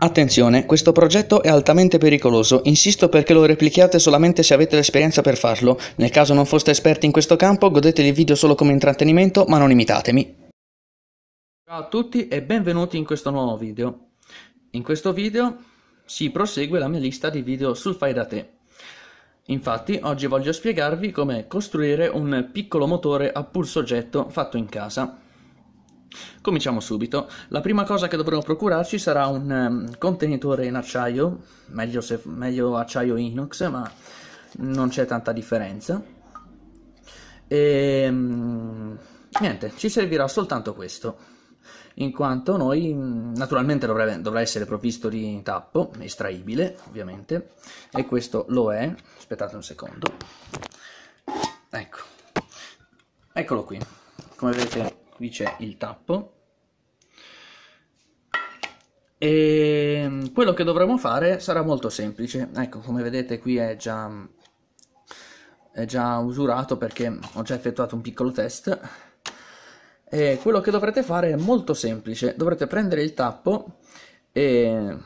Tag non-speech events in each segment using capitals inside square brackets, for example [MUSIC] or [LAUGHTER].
Attenzione, questo progetto è altamente pericoloso, insisto perché lo replichiate solamente se avete l'esperienza per farlo, nel caso non foste esperti in questo campo godete il video solo come intrattenimento ma non imitatemi. Ciao a tutti e benvenuti in questo nuovo video. In questo video si prosegue la mia lista di video sul fai da te. Infatti oggi voglio spiegarvi come costruire un piccolo motore a pulso getto fatto in casa. Cominciamo subito. La prima cosa che dovremo procurarci sarà un um, contenitore in acciaio, meglio, se, meglio acciaio inox, ma non c'è tanta differenza. E um, niente, ci servirà soltanto questo in quanto noi naturalmente dovrebbe, dovrà essere provvisto di tappo estraibile ovviamente e questo lo è aspettate un secondo ecco eccolo qui come vedete qui c'è il tappo e ehm, quello che dovremo fare sarà molto semplice ecco come vedete qui è già, è già usurato perché ho già effettuato un piccolo test e quello che dovrete fare è molto semplice dovrete prendere il tappo e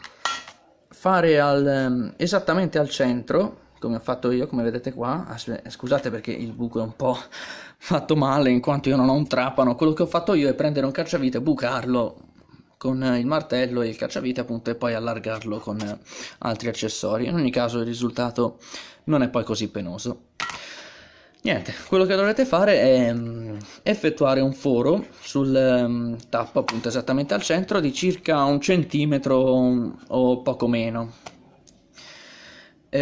fare al, esattamente al centro come ho fatto io, come vedete qua, ah, scusate perché il buco è un po' [LAUGHS] fatto male in quanto io non ho un trapano, quello che ho fatto io è prendere un cacciavite e bucarlo con eh, il martello e il cacciavite appunto e poi allargarlo con eh, altri accessori, in ogni caso il risultato non è poi così penoso. Niente, quello che dovrete fare è mm, effettuare un foro sul ehm, tappo appunto esattamente al centro di circa un centimetro o poco meno, eh,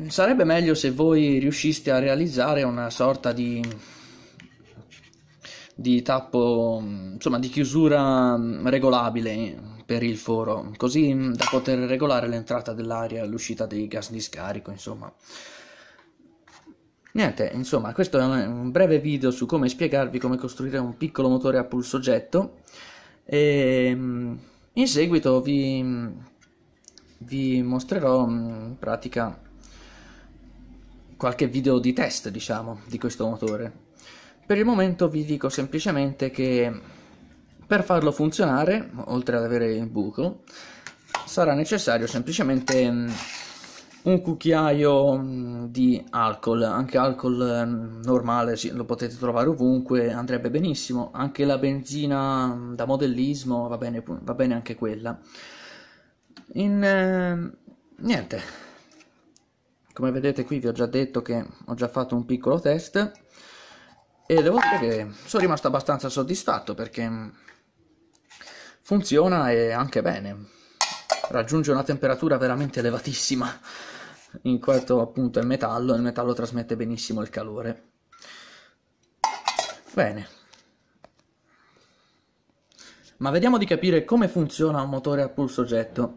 eh, sarebbe meglio se voi riusciste a realizzare una sorta di, di tappo, insomma, di chiusura mm, regolabile per il foro, così mm, da poter regolare l'entrata dell'aria e l'uscita dei gas di scarico, insomma. Niente, insomma, questo è un breve video su come spiegarvi come costruire un piccolo motore a pulso getto e ehm, in seguito vi mm, vi mostrerò mm, in pratica qualche video di test, diciamo, di questo motore. Per il momento vi dico semplicemente che per farlo funzionare, oltre ad avere il buco, sarà necessario semplicemente mm, un cucchiaio mm, di alcol, anche alcol normale lo potete trovare ovunque, andrebbe benissimo, anche la benzina da modellismo va bene, va bene anche quella. In, eh, niente, come vedete qui vi ho già detto che ho già fatto un piccolo test e devo dire che sono rimasto abbastanza soddisfatto perché funziona e anche bene. Raggiunge una temperatura veramente elevatissima, in quanto appunto è metallo, il metallo trasmette benissimo il calore. Bene, ma vediamo di capire come funziona un motore a pulso getto.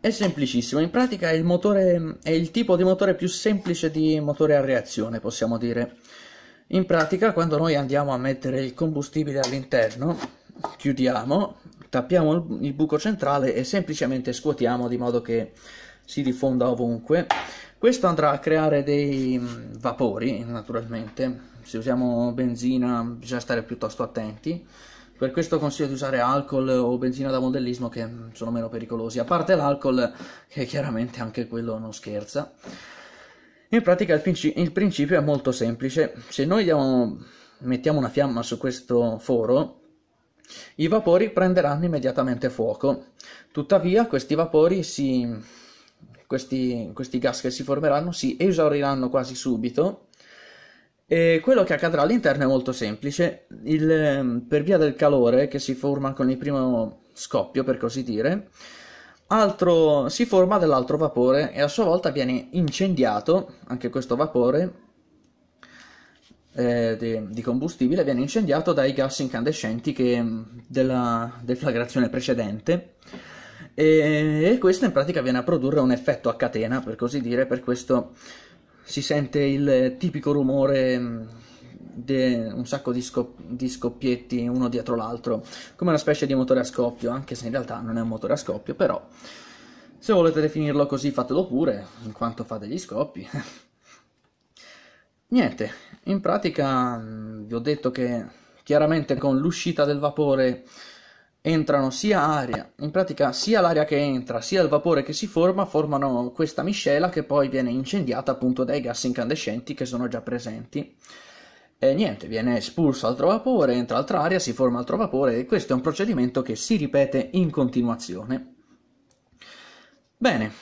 È semplicissimo, in pratica il, motore, è il tipo di motore più semplice di motore a reazione, possiamo dire. In pratica, quando noi andiamo a mettere il combustibile all'interno, chiudiamo, tappiamo il buco centrale e semplicemente scuotiamo di modo che si diffonda ovunque. Questo andrà a creare dei mm, vapori, naturalmente. Se usiamo benzina bisogna stare piuttosto attenti. Per questo consiglio di usare alcol o benzina da modellismo che mm, sono meno pericolosi, a parte l'alcol che chiaramente anche quello non scherza. In pratica il, princi- il principio è molto semplice, se noi diamo, mettiamo una fiamma su questo foro i vapori prenderanno immediatamente fuoco, tuttavia questi vapori si... questi, questi gas che si formeranno si esauriranno quasi subito e quello che accadrà all'interno è molto semplice, Il, ehm, per via del calore che si forma con il primo scoppio, per così dire, altro, si forma dell'altro vapore e a sua volta viene incendiato, anche questo vapore eh, di, di, combustibile viene incendiato dai gas incandescenti che, mm, della deflagrazione precedente e, e questo in pratica viene a produrre un effetto a catena, per così dire, per questo si sente il tipico rumore mm, di un sacco di, scop- di, scoppietti uno dietro l'altro, come una specie di motore a scoppio, anche se in realtà non è un motore a scoppio, però se volete definirlo così fatelo pure, in quanto fa degli scoppi. [LAUGHS] Niente, in pratica mm, vi ho detto che chiaramente con l'uscita del vapore entrano sia aria, in pratica sia l'aria che entra sia il vapore che si forma formano questa miscela che poi viene incendiata appunto dai gas incandescenti che sono già presenti. E niente, viene espulso altro vapore, entra altra aria, si forma altro vapore e questo è un procedimento che si ripete in continuazione. Bene,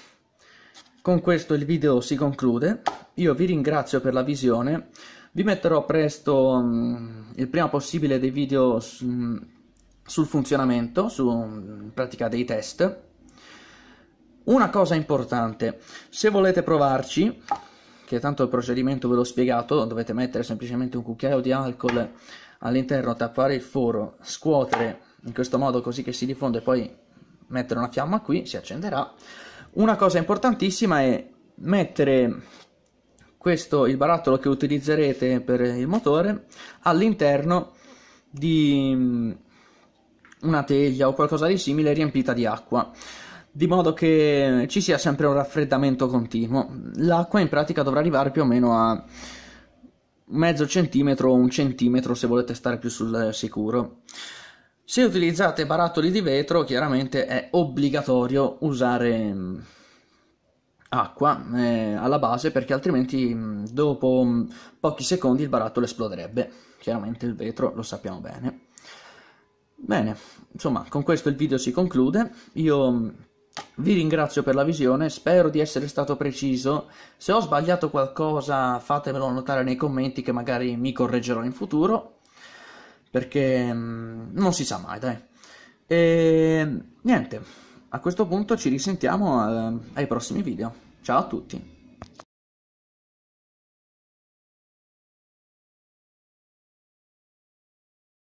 con questo il video si conclude, io vi ringrazio per la visione, vi metterò presto um, il prima possibile dei video... Su, mm, sul funzionamento, su mm, in pratica dei test. Una cosa importante, se volete provarci, che tanto il procedimento ve l'ho spiegato, dovete mettere semplicemente un cucchiaio di alcol all'interno, tappare il foro, scuotere in questo modo così che si diffonde, e poi mettere una fiamma qui, si accenderà. Una cosa importantissima è mettere questo, il barattolo che utilizzerete per il motore, all'interno di mm, una teglia o qualcosa di simile riempita di acqua di modo che ci sia sempre un raffreddamento continuo. L'acqua in pratica dovrà arrivare più o meno a mezzo centimetro o un centimetro se volete stare più sul sicuro. Se utilizzate barattoli di vetro, chiaramente è obbligatorio usare mm, acqua eh, alla base perché altrimenti mm, dopo mm, pochi secondi il barattolo esploderebbe. Chiaramente il vetro lo sappiamo bene. Bene, insomma, con questo il video si conclude. Io mm, vi ringrazio per la visione, spero di essere stato preciso. Se ho sbagliato qualcosa fatemelo notare nei commenti che magari mi correggerò in futuro, perché mm, non si sa mai, dai. E niente, a questo punto ci risentiamo eh, ai prossimi video. Ciao a tutti!